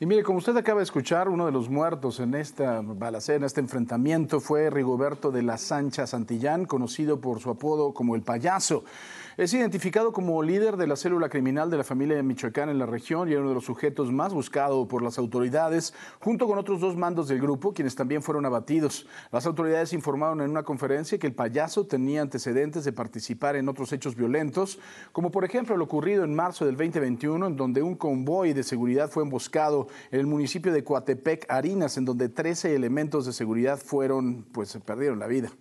Y mire, como usted acaba de escuchar, uno de los muertos en esta balacera, este enfrentamiento, fue Rigoberto de la Sancha Santillán, conocido por su apodo como el payaso. Es identificado como líder de la célula criminal de la familia de Michoacán en la región y era uno de los sujetos más buscados por las autoridades, junto con otros dos mandos del grupo, quienes también fueron abatidos. Las autoridades informaron en una conferencia que el payaso tenía antecedentes de participar en otros hechos violentos, como por ejemplo lo ocurrido en marzo del 2021, en donde un convoy de seguridad fue emboscado en el municipio de Coatepec, Harinas, en donde 13 elementos de seguridad fueron, pues se perdieron la vida.